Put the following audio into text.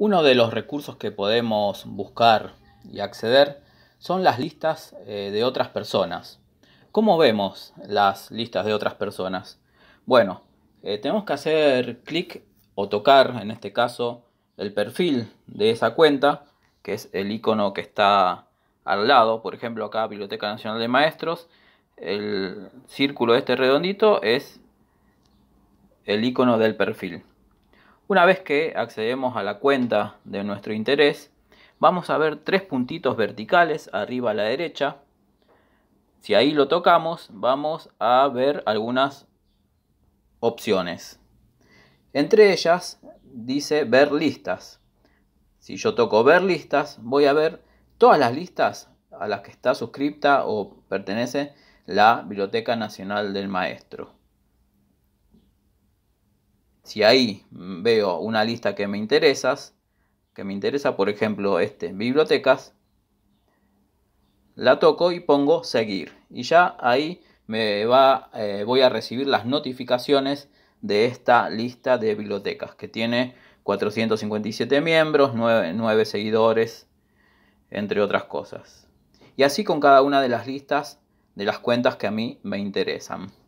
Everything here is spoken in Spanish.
Uno de los recursos que podemos buscar y acceder son las listas eh, de otras personas. ¿Cómo vemos las listas de otras personas? Bueno, eh, tenemos que hacer clic o tocar, en este caso, el perfil de esa cuenta, que es el icono que está al lado, por ejemplo, acá Biblioteca Nacional de Maestros, el círculo de este redondito es el icono del perfil. Una vez que accedemos a la cuenta de nuestro interés, vamos a ver tres puntitos verticales arriba a la derecha. Si ahí lo tocamos, vamos a ver algunas opciones. Entre ellas dice ver listas. Si yo toco ver listas, voy a ver todas las listas a las que está suscripta o pertenece la Biblioteca Nacional del Maestro. Si ahí veo una lista que me interesa, que me interesa, por ejemplo, este, bibliotecas, la toco y pongo seguir. Y ya ahí me va, eh, voy a recibir las notificaciones de esta lista de bibliotecas que tiene 457 miembros, 9 seguidores, entre otras cosas. Y así con cada una de las listas de las cuentas que a mí me interesan.